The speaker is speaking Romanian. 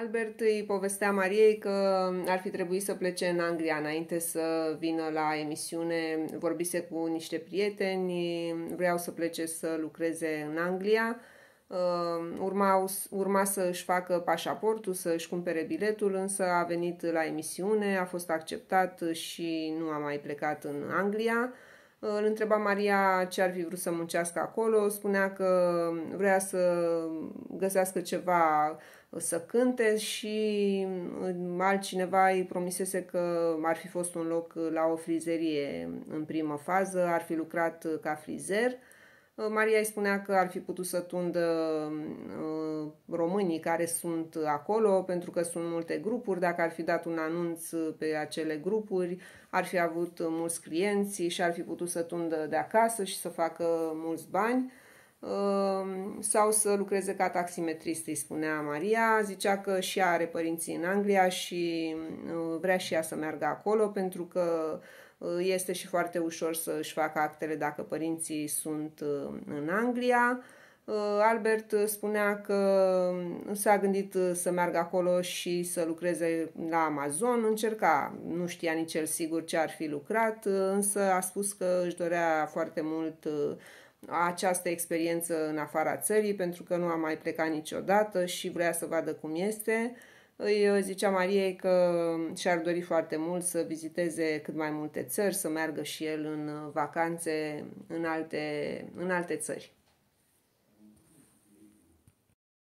Albert îi povestea Mariei că ar fi trebuit să plece în Anglia înainte să vină la emisiune. Vorbise cu niște prieteni, vreau să plece să lucreze în Anglia. Uh, urma, urma să își facă pașaportul, să își cumpere biletul, însă a venit la emisiune, a fost acceptat și nu a mai plecat în Anglia. Îl întreba Maria ce ar fi vrut să muncească acolo, spunea că vrea să găsească ceva să cânte și mm, altcineva îi promisese că ar fi fost un loc la o frizerie în primă fază, ar fi lucrat ca frizer. Uh, Maria îi spunea că ar fi putut să tundă uh, românii care sunt acolo, pentru că sunt multe grupuri, dacă ar fi dat un anunț pe acele grupuri, ar fi avut mulți clienți și ar fi putut să tundă de acasă și să facă mulți bani. Ehm, sau să lucreze ca taximetrist, îi spunea Maria. Zicea că și are părinții în Anglia și mm, ă, vrea și ea să meargă acolo pentru că ă, este și foarte ușor să își facă actele dacă părinții sunt ă, în Anglia. Albert spunea că mm, s-a gândit să meargă acolo și să lucreze la Amazon. Încerca, nu știa nici el sigur ce ar fi lucrat, însă a spus că își dorea foarte mult această experiență în afara țării, pentru că nu a mai plecat niciodată și vrea să vadă cum este. Îi zicea Mariei că și-ar dori foarte mult să viziteze cât mai multe țări, să meargă și el în vacanțe în alte, în alte țări.